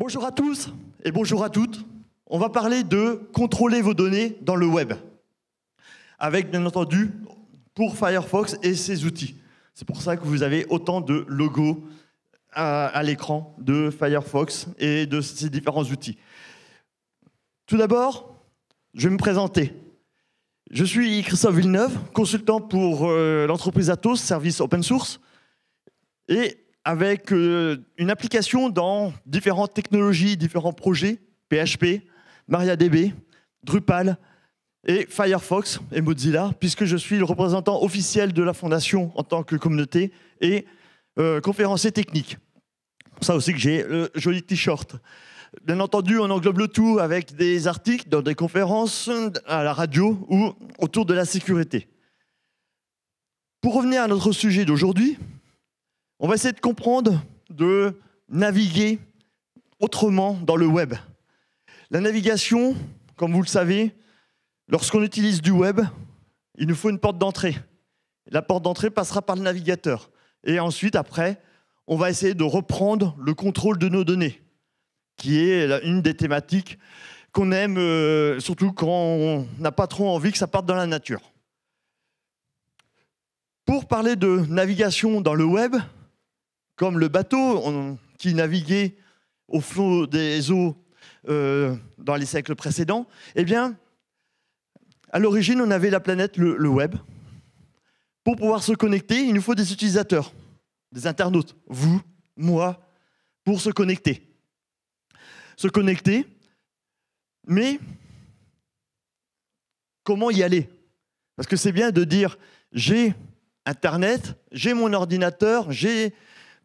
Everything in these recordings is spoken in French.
Bonjour à tous et bonjour à toutes. On va parler de contrôler vos données dans le web, avec bien entendu pour Firefox et ses outils. C'est pour ça que vous avez autant de logos à, l'écran de Firefox et de ses différents outils. Tout d'abord, je vais me présenter. Je suis Christophe Villeneuve, consultant pour euh, l'entreprise Atos, service open source. Et avec euh, une application dans différentes technologies, différents projets, PHP, MariaDB, Drupal et Firefox et Mozilla, puisque je suis le représentant officiel de la fondation en tant que communauté et euh, conférencier technique. ça aussi que j'ai le joli t-shirt. Bien entendu, on englobe le tout avec des articles dans des conférences, à la radio ou autour de la sécurité. Pour revenir à notre sujet d'aujourd'hui, on va essayer de comprendre, de naviguer autrement dans le web. La navigation, comme vous le savez, lorsqu'on utilise du web, il nous faut une porte d'entrée. La porte d'entrée passera par le navigateur. Et ensuite, après, on va essayer de reprendre le contrôle de nos données, qui est une des thématiques qu'on aime, euh, surtout quand on n'a pas trop envie que ça parte dans la nature. Pour parler de navigation dans le web, comme le bateau qui naviguait au flot des eaux euh, dans les siècles précédents, eh bien, à l'origine, on avait la planète, le, web. Pour pouvoir se connecter, il nous faut des utilisateurs, des internautes, vous, moi, pour se connecter. Se connecter, mais comment y aller Parce que c'est bien de dire j'ai Internet, j'ai mon ordinateur, j'ai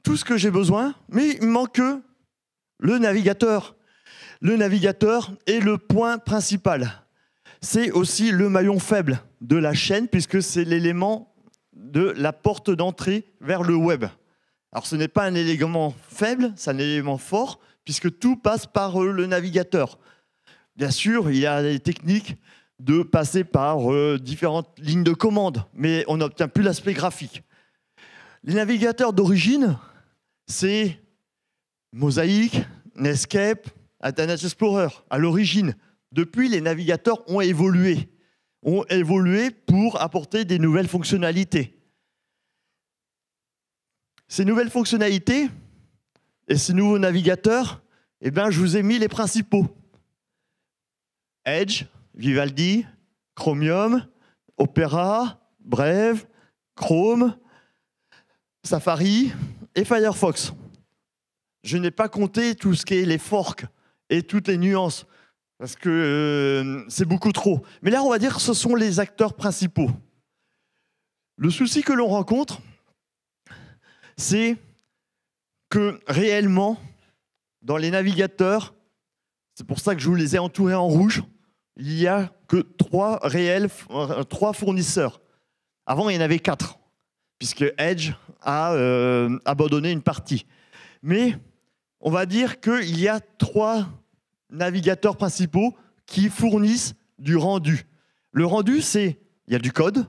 tout ce que j'ai besoin, mais il me manque le navigateur. Le navigateur est le point principal. C'est aussi le maillon faible de la chaîne, puisque c'est l'élément de la porte d'entrée vers le web. Alors ce n'est pas un élément faible, c'est un élément fort, puisque tout passe par euh, le navigateur. Bien sûr, il y a des techniques de passer par euh, différentes lignes de commande, mais on n'obtient plus l'aspect graphique. Les navigateurs d'origine, c'est Mosaic, Nescape, Internet Explorer, à l'origine. Depuis, les navigateurs ont évolué, ont évolué pour apporter des nouvelles fonctionnalités. Ces nouvelles fonctionnalités et ces nouveaux navigateurs, eh bien, je vous ai mis les principaux. Edge, Vivaldi, Chromium, Opera, Brave, Chrome, Safari, et Firefox. Je n'ai pas compté tout ce qui est les forks et toutes les nuances, parce que euh, c'est beaucoup trop. Mais là, on va dire que ce sont les acteurs principaux. Le souci que l'on rencontre, c'est que réellement, dans les navigateurs, c'est pour ça que je vous les ai entourés en rouge, il n'y a que trois réels, euh, trois fournisseurs. Avant, il y en avait quatre, puisque Edge, à euh, abandonner une partie. Mais on va dire qu'il y a trois navigateurs principaux qui fournissent du rendu. Le rendu, c'est, il y a du code,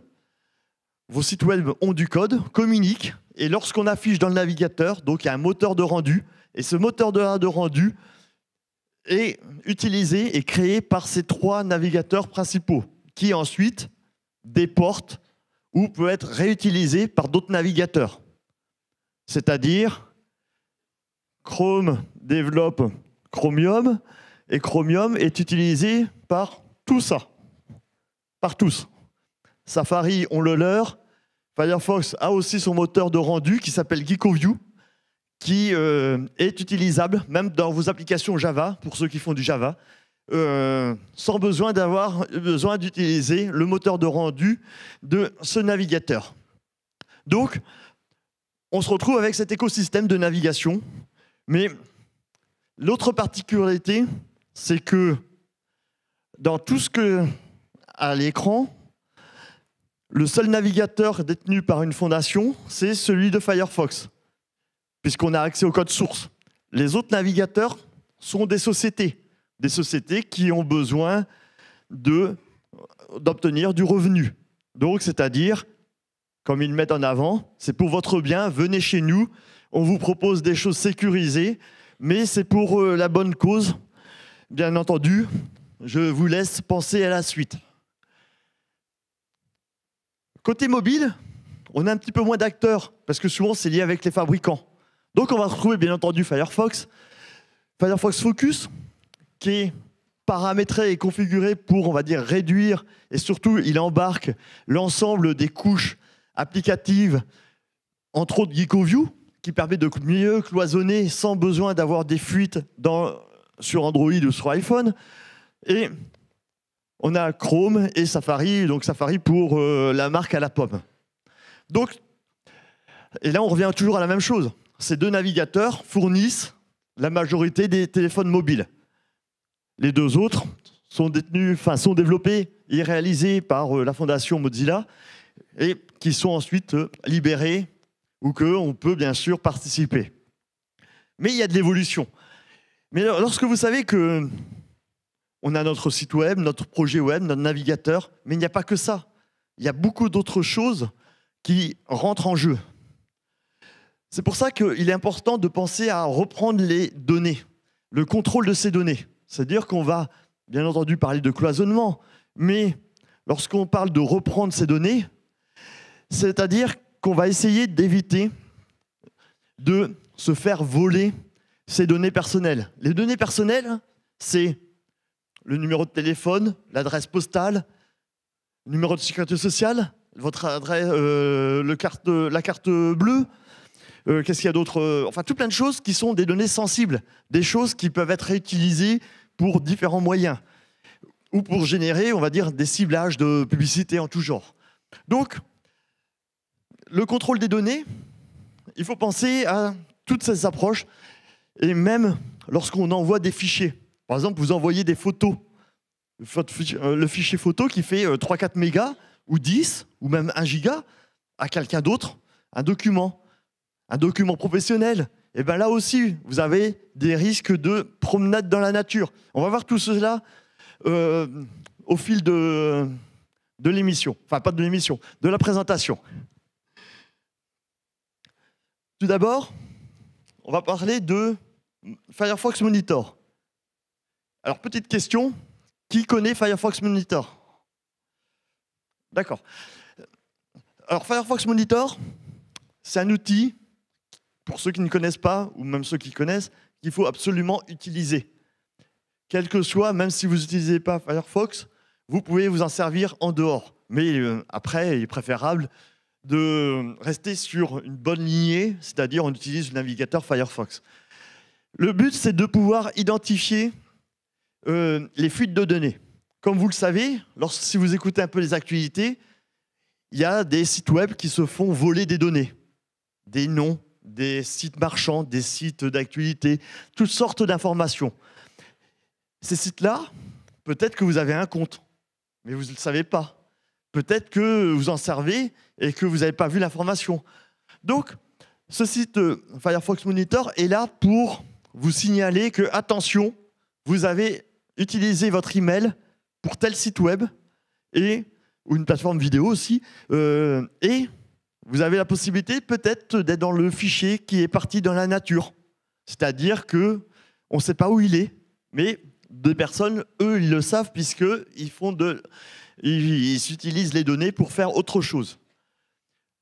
vos sites web ont du code, communiquent, et lorsqu'on affiche dans le navigateur, donc il y a un moteur de rendu, et ce moteur de rendu est utilisé et créé par ces trois navigateurs principaux, qui ensuite déportent ou peut être réutilisé par d'autres navigateurs. C'est-à-dire, Chrome développe Chromium et Chromium est utilisé par tout ça, par tous. Safari, on le leur. Firefox a aussi son moteur de rendu qui s'appelle GeekoView, qui euh, est utilisable même dans vos applications Java, pour ceux qui font du Java, euh, sans besoin d'avoir besoin d'utiliser le moteur de rendu de ce navigateur. Donc, on se retrouve avec cet écosystème de navigation. Mais l'autre particularité, c'est que dans tout ce que à l'écran, le seul navigateur détenu par une fondation, c'est celui de Firefox, puisqu'on a accès au code source. Les autres navigateurs sont des sociétés, des sociétés qui ont besoin d'obtenir du revenu. Donc, c'est-à-dire comme ils mettent en avant. C'est pour votre bien, venez chez nous. On vous propose des choses sécurisées, mais c'est pour euh, la bonne cause. Bien entendu, je vous laisse penser à la suite. Côté mobile, on a un petit peu moins d'acteurs, parce que souvent c'est lié avec les fabricants. Donc on va retrouver bien entendu Firefox, Firefox Focus, qui est paramétré et configuré pour, on va dire, réduire, et surtout il embarque l'ensemble des couches applicative, entre autres GeekoView, qui permet de mieux cloisonner sans besoin d'avoir des fuites sur Android ou sur iPhone. Et on a Chrome et Safari, donc Safari pour euh, la marque à la pomme. Donc, et là, on revient toujours à la même chose. Ces deux navigateurs fournissent la majorité des téléphones mobiles. Les deux autres sont, détenus, enfin, sont développés et réalisés par euh, la fondation Mozilla. Et qui sont ensuite euh, libérés ou qu'on peut bien sûr participer. Mais il y a de l'évolution. Mais lorsque vous savez que on a notre site web, notre projet web, notre navigateur, mais il n'y a pas que ça. Il y a beaucoup d'autres choses qui rentrent en jeu. C'est pour ça qu'il est important de penser à reprendre les données, le contrôle de ces données. C'est-à-dire qu'on va, bien entendu, parler de cloisonnement, mais lorsqu'on parle de reprendre ces données, c'est-à-dire qu'on va essayer d'éviter de se faire voler ces données personnelles. Les données personnelles, c'est le numéro de téléphone, l'adresse postale, le numéro de sécurité sociale, votre adresse, euh, la carte bleue, euh, qu'est-ce qu'il y a d'autre euh, Enfin, tout plein de choses qui sont des données sensibles, des choses qui peuvent être réutilisées pour différents moyens ou pour générer, on va dire, des ciblages de publicité en tout genre. Donc, le contrôle des données, il faut penser à toutes ces approches, et même lorsqu'on envoie des fichiers. Par exemple, vous envoyez des photos, euh, le fichier photo qui fait 3-4 euh, mégas, ou 10, ou même 1 giga, à quelqu'un d'autre, un document, un document professionnel. Et eh bien là aussi, vous avez des risques de promenade dans la nature. On va voir tout cela euh, au fil de, de l'émission, enfin pas de l'émission, de la présentation. Tout d'abord, on va parler de Firefox Monitor. Alors, petite question, qui connaît Firefox Monitor D'accord. Alors, Firefox Monitor, c'est un outil, pour ceux qui ne connaissent pas, ou même ceux qui connaissent, qu'il faut absolument utiliser. Quel que soit, même si vous n'utilisez pas Firefox, vous pouvez vous en servir en dehors. Mais euh, après, il est préférable de rester sur une bonne lignée, c'est-à-dire on utilise le navigateur Firefox. Le but, c'est de pouvoir identifier euh, les fuites de données. Comme vous le savez, lorsque, si vous écoutez un peu les actualités, il y a des sites web qui se font voler des données, des noms, des sites marchands, des sites d'actualités, toutes sortes d'informations. Ces sites-là, peut-être que vous avez un compte, mais vous ne le savez pas. Peut-être que vous en servez et que vous n'avez pas vu l'information. Donc, ce site euh, Firefox Monitor est là pour vous signaler que, attention, vous avez utilisé votre email pour tel site web et, ou une plateforme vidéo aussi, euh, et vous avez la possibilité peut-être d'être dans le fichier qui est parti dans la nature. C'est-à-dire qu'on ne sait pas où il est, mais des personnes, eux, ils le savent puisqu'ils font de ils, ils utilisent les données pour faire autre chose.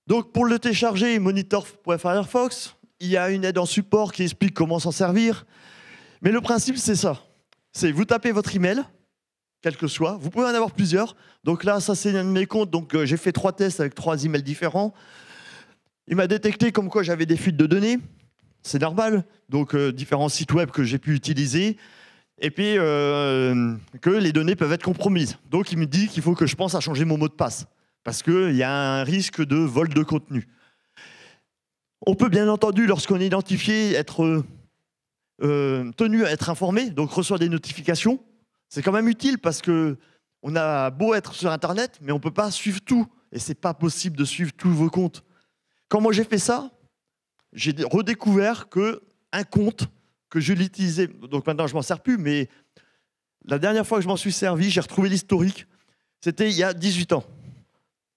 Donc pour le télécharger, monitor.firefox, il y a une aide en support qui explique comment s'en servir. Mais le principe, c'est ça. C'est vous tapez votre email, quel que soit. Vous pouvez en avoir plusieurs. Donc là, ça, c'est un de mes comptes. Donc euh, j'ai fait trois tests avec trois emails différents. Il m'a détecté comme quoi j'avais des fuites de données. C'est normal. Donc euh, différents sites web que j'ai pu utiliser et puis euh, que les données peuvent être compromises. Donc il me dit qu'il faut que je pense à changer mon mot de passe, parce qu'il y a un risque de vol de contenu. On peut bien entendu, lorsqu'on est identifié, être euh, euh, tenu à être informé, donc reçoit des notifications. C'est quand même utile parce que on a beau être sur Internet, mais on ne peut pas suivre tout. Et c'est pas possible de suivre tous vos comptes. Quand moi j'ai fait ça, j'ai redécouvert que un compte, que je l'utilisais. Donc maintenant, je m'en sers plus, mais la dernière fois que je m'en suis servi, j'ai retrouvé l'historique. C'était il y a 18 ans.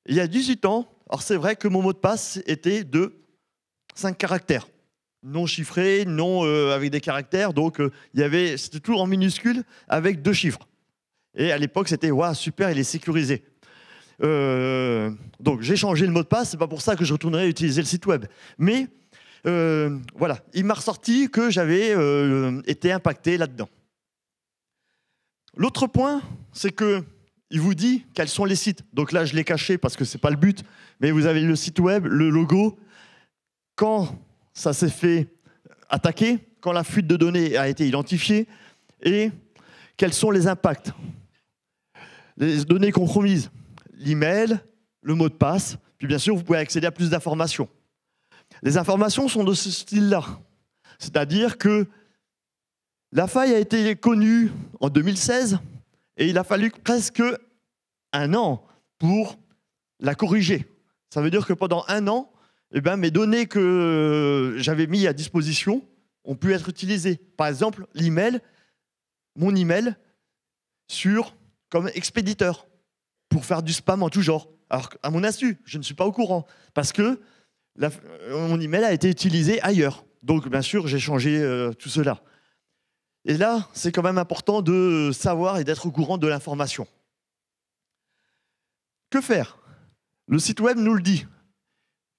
Il y a 18 ans, alors c'est vrai que mon mot de passe était de 5 caractères. Non chiffré, non euh, avec des caractères. Donc euh, il y avait, c'était toujours en minuscule avec deux chiffres. Et à l'époque, c'était waouh, super, il est sécurisé. Euh, donc j'ai changé le mot de passe, c'est pas pour ça que je retournerai utiliser le site web. Mais euh, voilà, il m'a ressorti que j'avais euh, été impacté là-dedans. L'autre point, c'est que il vous dit quels sont les sites. Donc là, je l'ai caché parce que ce n'est pas le but, mais vous avez le site web, le logo. Quand ça s'est fait attaquer, quand la fuite de données a été identifiée, et quels sont les impacts. Les données compromises, l'email, le mot de passe, puis bien sûr, vous pouvez accéder à plus d'informations. Les informations sont de ce style-là. C'est-à-dire que la faille a été connue en 2016 et il a fallu presque un an pour la corriger. Ça veut dire que pendant un an, eh ben, mes données que j'avais mises à disposition ont pu être utilisées. Par exemple, l'email, mon email sur comme expéditeur pour faire du spam en tout genre. Alors, à mon insu, je ne suis pas au courant parce que euh, mon email a été utilisé ailleurs. Donc, bien sûr, j'ai changé euh, tout cela. Et là, c'est quand même important de savoir et d'être au courant de l'information. Que faire Le site web nous le dit,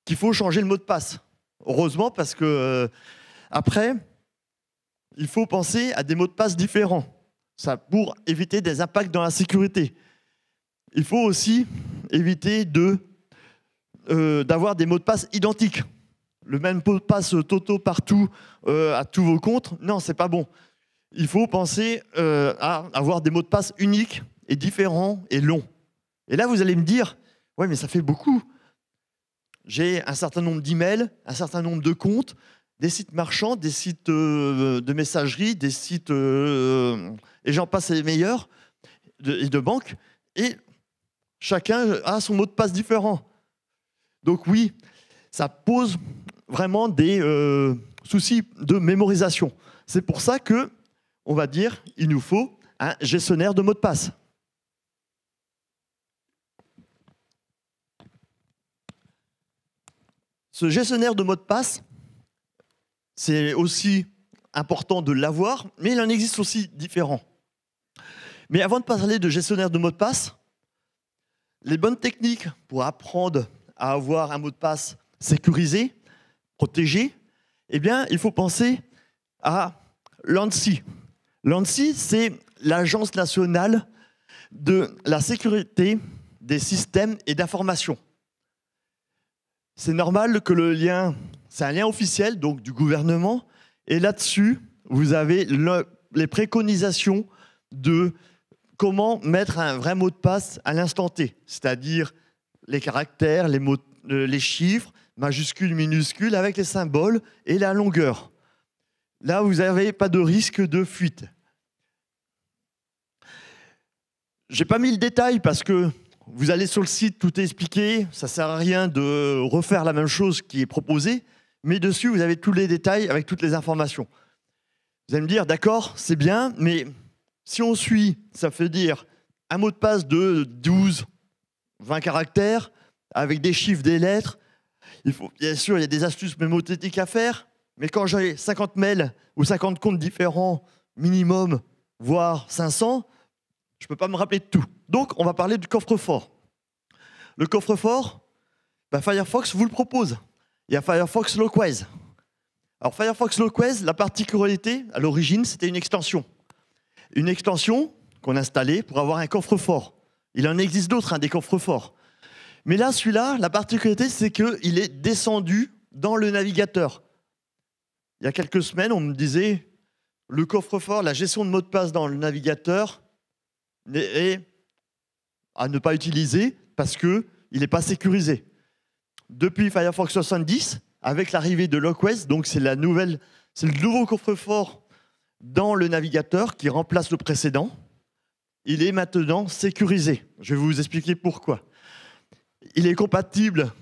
qu'il faut changer le mot de passe. Heureusement, parce que euh, après, il faut penser à des mots de passe différents, ça pour éviter des impacts dans la sécurité. Il faut aussi éviter de euh, d'avoir des mots de passe identiques. Le même mot de passe Toto partout euh, à tous vos comptes, non, c'est pas bon. Il faut penser euh, à avoir des mots de passe uniques et différents et longs. Et là, vous allez me dire, ouais, mais ça fait beaucoup. J'ai un certain nombre d'emails, un certain nombre de comptes, des sites marchands, des sites de messagerie, des sites et j'en passe les meilleurs et de banque Et chacun a son mot de passe différent. Donc oui, ça pose vraiment des euh, soucis de mémorisation. C'est pour ça que, on va dire, il nous faut un gestionnaire de mots de passe. Ce gestionnaire de mots de passe, c'est aussi important de l'avoir, mais il en existe aussi différents. Mais avant de parler de gestionnaire de mots de passe, les bonnes techniques pour apprendre à avoir un mot de passe sécurisé, protégé, eh bien, il faut penser à l'ANSI. L'ANSI, c'est l'Agence nationale de la sécurité des systèmes et d'information. C'est normal que le lien, c'est un lien officiel donc du gouvernement, et là-dessus, vous avez les préconisations de comment mettre un vrai mot de passe à l'instant T, c'est-à-dire les caractères, les, mots, les chiffres, majuscules, minuscules, avec les symboles et la longueur. Là, vous n'avez pas de risque de fuite. J'ai pas mis le détail parce que vous allez sur le site, tout est expliqué, ça sert à rien de refaire la même chose qui est proposée, mais dessus vous avez tous les détails avec toutes les informations. Vous allez me dire, d'accord, c'est bien, mais si on suit, ça veut dire un mot de passe de 12, 20 caractères, avec des chiffres, des lettres. Il faut, bien sûr, il y a des astuces mémothétiques à faire, mais quand j'ai 50 mails ou 50 comptes différents, minimum, voire 500, je ne peux pas me rappeler de tout. Donc, on va parler du coffre-fort. Le coffre-fort, bah, Firefox vous le propose. Il y a Firefox Lockwise. Alors, Firefox Lockwise, la particularité, à l'origine, c'était une extension. Une extension qu'on installait pour avoir un coffre-fort. Il en existe d'autres, hein, des coffres-forts. Mais là, celui-là, la particularité, c'est qu'il est descendu dans le navigateur. Il y a quelques semaines, on me disait, le coffre-fort, la gestion de mots de passe dans le navigateur est à ne pas utiliser parce qu'il n'est pas sécurisé. Depuis Firefox 70, avec l'arrivée de LockWest, donc c'est la nouvelle, c'est le nouveau coffre-fort dans le navigateur qui remplace le précédent il est maintenant sécurisé. Je vais vous expliquer pourquoi. Il est compatible,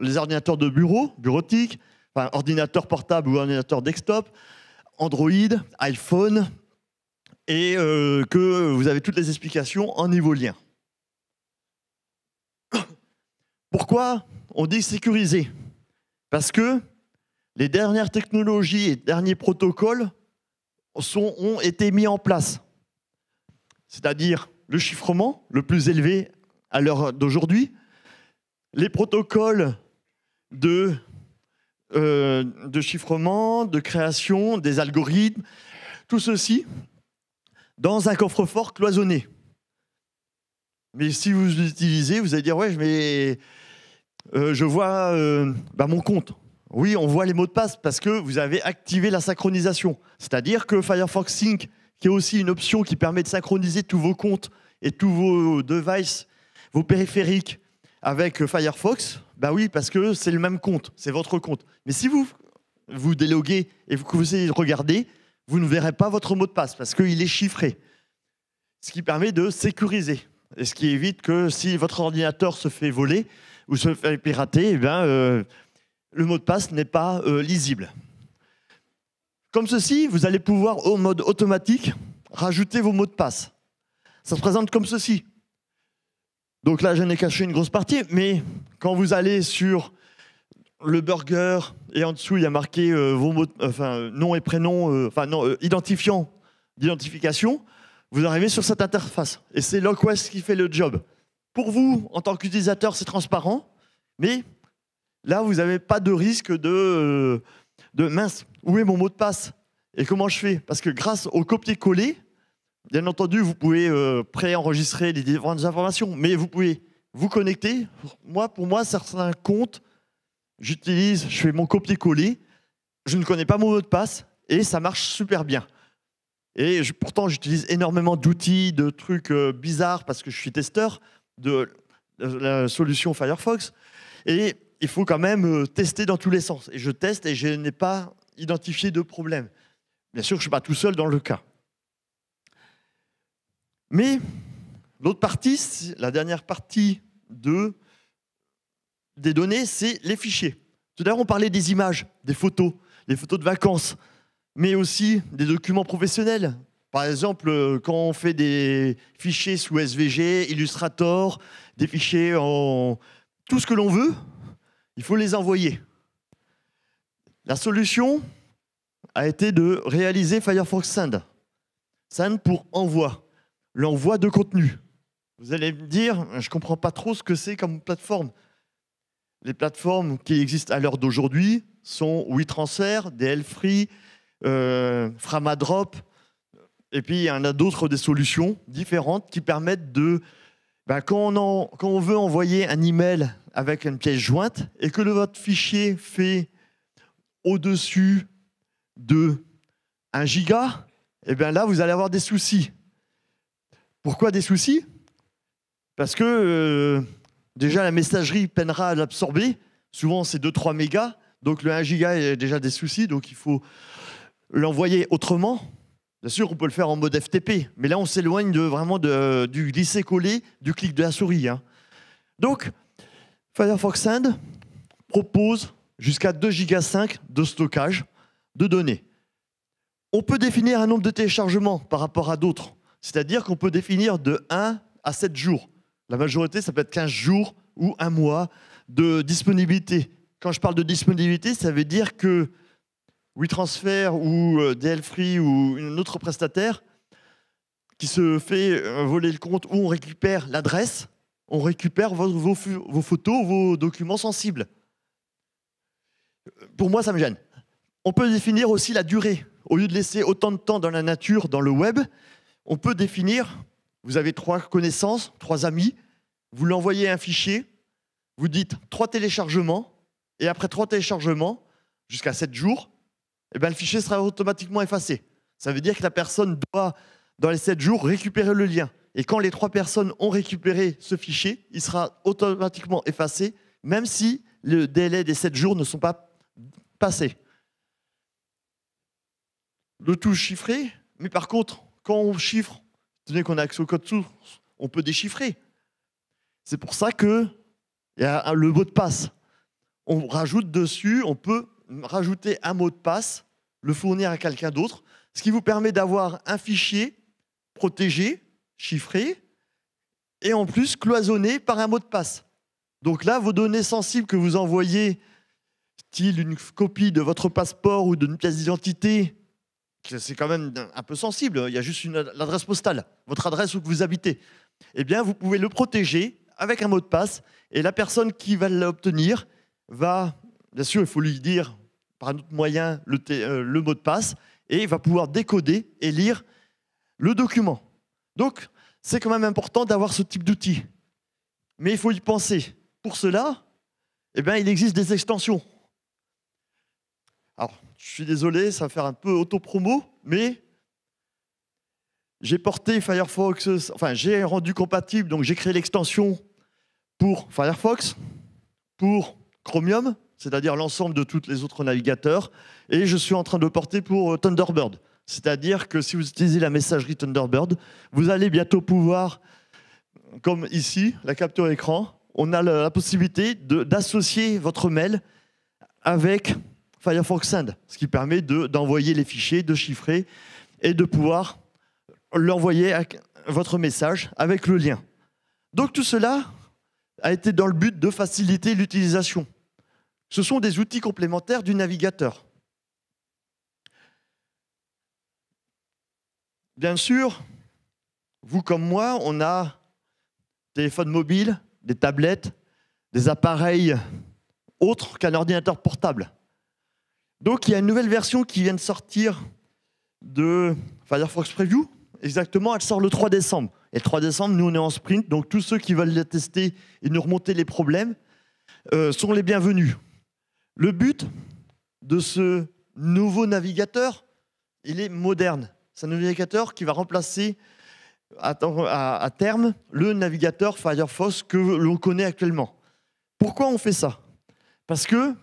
les ordinateurs de bureau, bureautique, ordinateur portable ou ordinateur desktop, Android, iPhone, et euh, que vous avez toutes les explications en niveau lien. Pourquoi on dit sécurisé Parce que les dernières technologies et derniers protocoles ont été mis en place c'est-à-dire le chiffrement le plus élevé à l'heure d'aujourd'hui, les protocoles de, euh, de chiffrement, de création, des algorithmes, tout ceci dans un coffre-fort cloisonné. Mais si vous l'utilisez, vous allez dire, ouais, mais euh, je vois euh, bah, mon compte. Oui, on voit les mots de passe parce que vous avez activé la synchronisation. C'est-à-dire que Firefox Sync qui est aussi une option qui permet de synchroniser tous vos comptes et tous vos devices, vos périphériques avec euh, Firefox, bah oui, parce que c'est le même compte, c'est votre compte. Mais si vous vous déloguez et vous essayez de regarder, vous ne verrez pas votre mot de passe parce qu'il est chiffré. Ce qui permet de sécuriser. Et ce qui évite que si votre ordinateur se fait voler ou se fait pirater, eh bien, euh, le mot de passe n'est pas euh, lisible. Comme ceci, vous allez pouvoir, au mode automatique, rajouter vos mots de passe. Ça se présente comme ceci. Donc là, j'en ai caché une grosse partie, mais quand vous allez sur le burger, et en dessous, il y a marqué euh, vos mots, enfin, nom et prénom, euh, enfin, euh, identifiant d'identification, vous arrivez sur cette interface. Et c'est LockWest qui fait le job. Pour vous, en tant qu'utilisateur, c'est transparent, mais là, vous n'avez pas de risque de de mince, où est mon mot de passe et comment je fais Parce que grâce au copier-coller, bien entendu, vous pouvez euh, pré-enregistrer les différentes informations, mais vous pouvez vous connecter. Moi, pour moi, certains comptes, j'utilise, je fais mon copier-coller, je ne connais pas mon mot de passe et ça marche super bien. Et pourtant, j'utilise énormément d'outils, de trucs euh, bizarres parce que je suis testeur de la solution Firefox. Et il faut quand même euh, tester dans tous les sens. Et je teste et je n'ai pas identifié de problème. Bien sûr, je ne suis pas tout seul dans le cas. Mais l'autre partie, la dernière partie de, des données, c'est les fichiers. Tout d'abord, on parlait des images, des photos, des photos de vacances, mais aussi des documents professionnels. Par exemple, euh, quand on fait des fichiers sous SVG, Illustrator, des fichiers en tout ce que l'on veut, il faut les envoyer. La solution a été de réaliser Firefox Send. Send pour envoi, l'envoi de contenu. Vous allez me dire, je ne comprends pas trop ce que c'est comme plateforme. Les plateformes qui existent à l'heure d'aujourd'hui sont WeTransfer, DLFree, euh, Framadrop, et puis il y en a d'autres des solutions différentes qui permettent de ben, quand, on veut envoyer un email avec une pièce jointe et que le, votre fichier fait au-dessus de 1 giga, et eh bien là, vous allez avoir des soucis. Pourquoi des soucis Parce que euh, déjà, la messagerie peinera à l'absorber. Souvent, c'est 2-3 mégas. Donc, le 1 giga, il y a déjà des soucis. Donc, il faut l'envoyer autrement. Bien sûr, on peut le faire en mode FTP, mais là, on s'éloigne de, vraiment du glisser-coller du clic de la souris. Hein. Donc, Firefox End propose jusqu'à 2 Go de stockage de données. On peut définir un nombre de téléchargements par rapport à d'autres, c'est-à-dire qu'on peut définir de 1 à 7 jours. La majorité, ça peut être 15 jours ou un mois de disponibilité. Quand je parle de disponibilité, ça veut dire que WeTransfer ou euh, DL ou un autre prestataire qui se fait euh, voler le compte où on récupère l'adresse, on récupère vos, photos, vos documents sensibles. Pour moi, ça me gêne. On peut définir aussi la durée. Au lieu de laisser autant de temps dans la nature, dans le web, on peut définir, vous avez trois connaissances, trois amis, vous l'envoyez un fichier, vous dites trois téléchargements, et après trois téléchargements, jusqu'à sept jours, eh ben, le fichier sera automatiquement effacé. Ça veut dire que la personne doit, dans les 7 jours, récupérer le lien. Et quand les trois personnes ont récupéré ce fichier, il sera automatiquement effacé, même si le délai des 7 jours ne sont pas passés. Le tout chiffré, mais par contre, quand on chiffre, tenez qu'on a accès au code source, on peut déchiffrer. C'est pour ça qu'il y a le mot de passe. On rajoute dessus, on peut rajouter un mot de passe, le fournir à quelqu'un d'autre, ce qui vous permet d'avoir un fichier protégé, chiffré, et en plus cloisonné par un mot de passe. Donc là, vos données sensibles que vous envoyez, style une copie de votre passeport ou d'une pièce d'identité, c'est quand même un peu sensible, hein. il y a juste l'adresse postale, votre adresse où vous habitez, eh bien, vous pouvez le protéger avec un mot de passe, et la personne qui va l'obtenir va, bien sûr, il faut lui dire un autre moyen euh, le, mot de passe et il va pouvoir décoder et lire le document. Donc, c'est quand même important d'avoir ce type d'outil. Mais il faut y penser. Pour cela, eh bien, il existe des extensions. Alors, je suis désolé, ça va faire un peu auto promo mais j'ai porté Firefox, enfin, j'ai rendu compatible, donc j'ai créé l'extension pour Firefox, pour Chromium, c'est-à-dire l'ensemble de tous les autres navigateurs, et je suis en train de porter pour euh, Thunderbird. C'est-à-dire que si vous utilisez la messagerie Thunderbird, vous allez bientôt pouvoir, comme ici, la capture écran, on a la possibilité d'associer votre mail avec Firefox Send, ce qui permet d'envoyer les fichiers, de chiffrer et de pouvoir l'envoyer à votre message avec le lien. Donc tout cela a été dans le but de faciliter l'utilisation. Ce sont des outils complémentaires du navigateur. Bien sûr, vous comme moi, on a téléphone mobile, des tablettes, des appareils autres qu'un ordinateur portable. Donc il y a une nouvelle version qui vient de sortir de Firefox Preview. Exactement, elle sort le 3 décembre. Et le 3 décembre, nous, on est en sprint, donc tous ceux qui veulent la tester et nous remonter les problèmes euh, sont les bienvenus. Le but de ce nouveau navigateur, il est moderne. C'est un navigateur qui va remplacer à, terme le navigateur Firefox que l'on connaît actuellement. Pourquoi on fait ça Parce que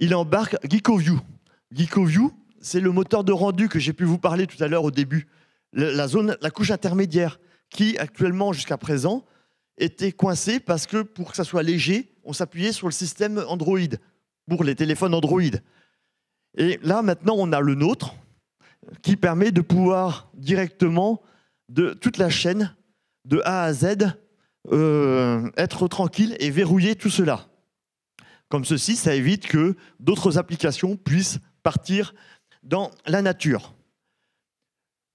il embarque GeekoView. GeekoView, c'est le moteur de rendu que j'ai pu vous parler tout à l'heure au début. La zone, la couche intermédiaire qui actuellement jusqu'à présent était coincée parce que pour que ça soit léger, on s'appuyait sur le système Android les téléphones Android. Et là, maintenant, on a le nôtre qui permet de pouvoir directement, de toute la chaîne, de A à Z, euh, être tranquille et verrouiller tout cela. Comme ceci, ça évite que d'autres applications puissent partir dans la nature.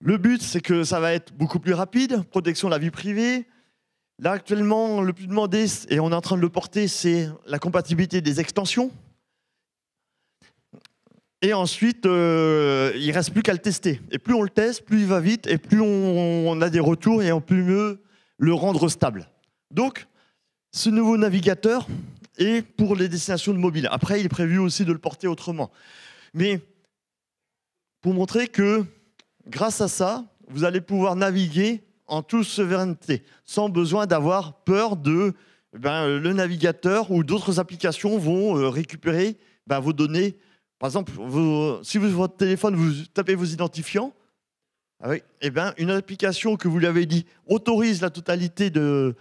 Le but, c'est que ça va être beaucoup plus rapide, protection de la vie privée. Là, actuellement, le plus demandé, et on est en train de le porter, c'est la compatibilité des extensions. Et ensuite, il euh, il reste plus qu'à le tester. Et plus on le teste, plus il va vite, et plus on, a des retours, et on peut mieux le rendre stable. Donc, ce nouveau navigateur est pour les destinations de mobile. Après, il est prévu aussi de le porter autrement. Mais pour montrer que grâce à ça, vous allez pouvoir naviguer en toute souveraineté, sans besoin d'avoir peur de eh ben, le navigateur ou d'autres applications vont euh, récupérer ben, vos données par exemple, si vous, votre téléphone, vous tapez vos identifiants, ah eh ben, une application que vous lui avez dit autorise la totalité de,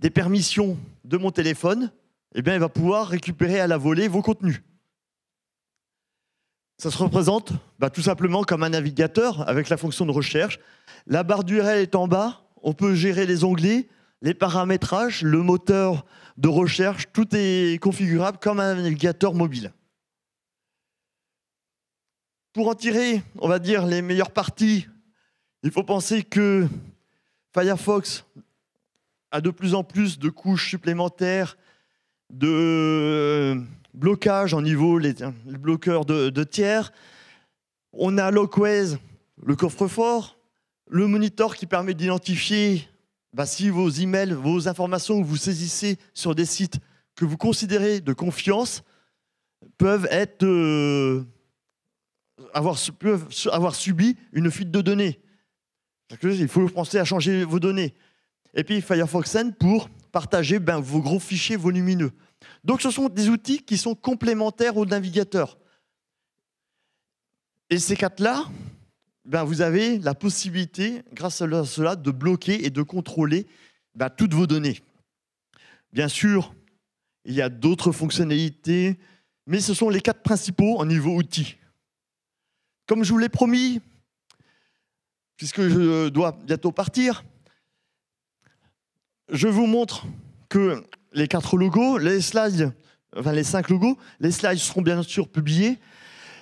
des permissions de mon téléphone, eh bien, elle va pouvoir récupérer à la volée vos contenus. Ça se représente bah, tout simplement comme un navigateur avec la fonction de recherche. La barre d'URL est en bas, on peut gérer les onglets, les paramétrages, le moteur de recherche, tout est configurable comme un navigateur mobile pour en tirer, on va dire, les meilleures parties, il faut penser que Firefox a de plus en plus de couches supplémentaires de euh, blocage au niveau les, bloqueurs de, tiers. On a Lockways, le coffre-fort, le monitor qui permet d'identifier bah, si vos emails, vos informations que vous saisissez sur des sites que vous considérez de confiance peuvent être euh, avoir, subi une fuite de données. Il faut penser à changer vos données. Et puis Firefox N pour partager ben, vos gros fichiers volumineux. Donc ce sont des outils qui sont complémentaires au navigateur. Et ces quatre-là, ben, vous avez la possibilité, grâce à cela, de bloquer et de contrôler ben, toutes vos données. Bien sûr, il y a d'autres fonctionnalités, mais ce sont les quatre principaux en niveau outils. Comme je vous l'ai promis, puisque je dois bientôt partir, je vous montre que les quatre logos, les slides, enfin les cinq logos, les slides seront bien sûr publiés.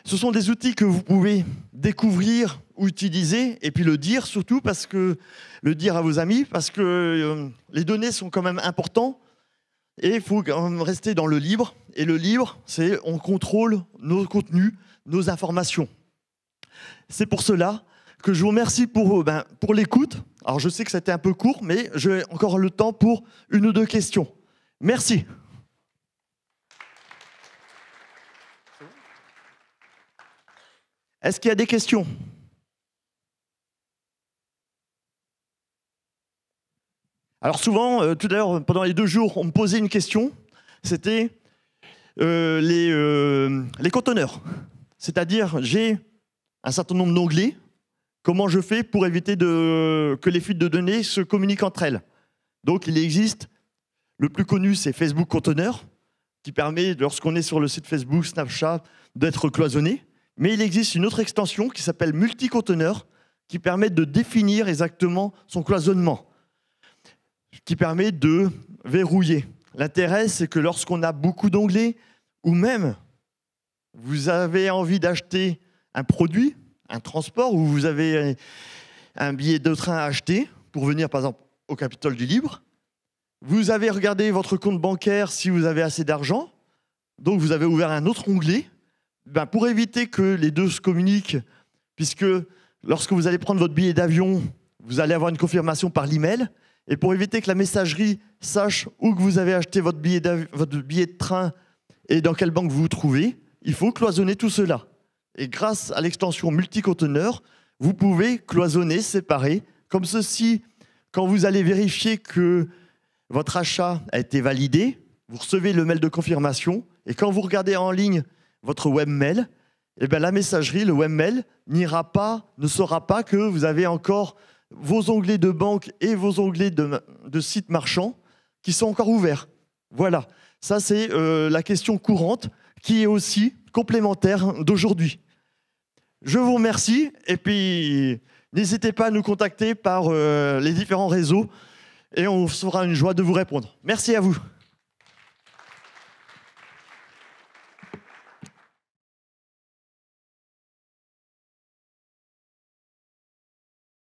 Ce sont des outils que vous pouvez découvrir ou utiliser, et puis le dire surtout, parce que le dire à vos amis, parce que euh, les données sont quand même importantes, et il faut quand même rester dans le libre. Et le libre, c'est on contrôle nos contenus, nos informations. C'est pour cela que je vous remercie pour, euh, ben, pour l'écoute. Alors je sais que c'était un peu court, mais j'ai encore le temps pour une ou deux questions. Merci. Est-ce qu'il y a des questions Alors souvent, euh, tout à l'heure, pendant les deux jours, on me posait une question. C'était euh, les, les conteneurs. C'est-à-dire, j'ai un certain nombre d'onglets. Comment je fais pour éviter que les fuites de données se communiquent entre elles Donc, il existe, le plus connu, c'est Facebook Container, qui permet, lorsqu'on est sur le site Facebook, Snapchat, d'être cloisonné. Mais il existe une autre extension qui s'appelle Multi-Container, qui permet de définir exactement son cloisonnement, qui permet de verrouiller. L'intérêt, c'est que lorsqu'on a beaucoup d'onglets, ou même vous avez envie d'acheter un produit, un transport, où vous avez un billet de train à acheter pour venir, par exemple, au Capitole du Libre. Vous avez regardé votre compte bancaire si vous avez assez d'argent. Donc, vous avez ouvert un autre onglet ben, pour éviter que les deux se communiquent, puisque lorsque vous allez prendre votre billet d'avion, vous allez avoir une confirmation par l'email. Et pour éviter que la messagerie sache où que vous avez acheté votre billet, votre billet de train et dans quelle banque vous vous trouvez, il faut cloisonner tout cela. Et grâce à l'extension multi vous pouvez cloisonner, séparer, comme ceci. Quand vous allez vérifier que votre achat a été validé, vous recevez le mail de confirmation, et quand vous regardez en ligne votre webmail, eh bien, la messagerie, le webmail, n'ira pas, ne saura pas que vous avez encore vos onglets de banque et vos onglets de, sites marchands qui sont encore ouverts. Voilà, ça c'est euh, la question courante qui est aussi complémentaire d'aujourd'hui. Je vous remercie et puis n'hésitez pas à nous contacter par euh, les différents réseaux et on sera une joie de vous répondre. Merci à vous.